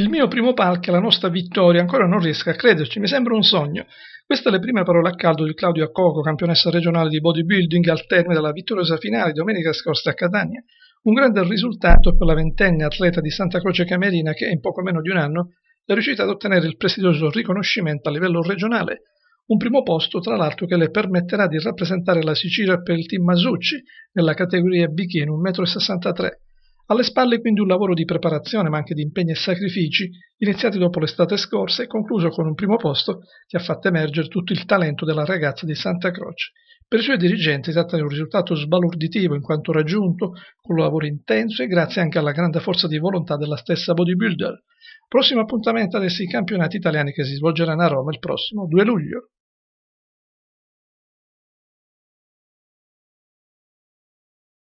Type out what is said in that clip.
Il mio primo palco è la nostra vittoria, ancora non riesco a crederci, mi sembra un sogno. Queste le prime parole a caldo di Claudio Accoco, campionessa regionale di bodybuilding al termine della vittoriosa finale domenica scorsa a Catania. Un grande risultato per la ventenne atleta di Santa Croce Camerina che in poco meno di un anno è riuscita ad ottenere il prestigioso riconoscimento a livello regionale. Un primo posto, tra l'altro, che le permetterà di rappresentare la Sicilia per il team Masucci nella categoria bikini 1,63 m. Alle spalle quindi un lavoro di preparazione ma anche di impegni e sacrifici, iniziati dopo l'estate scorsa e concluso con un primo posto che ha fatto emergere tutto il talento della ragazza di Santa Croce. Per i suoi dirigenti tratta di un risultato sbalorditivo in quanto raggiunto con un lavoro intenso e grazie anche alla grande forza di volontà della stessa bodybuilder. Prossimo appuntamento adesso i campionati italiani che si svolgeranno a Roma il prossimo 2 luglio.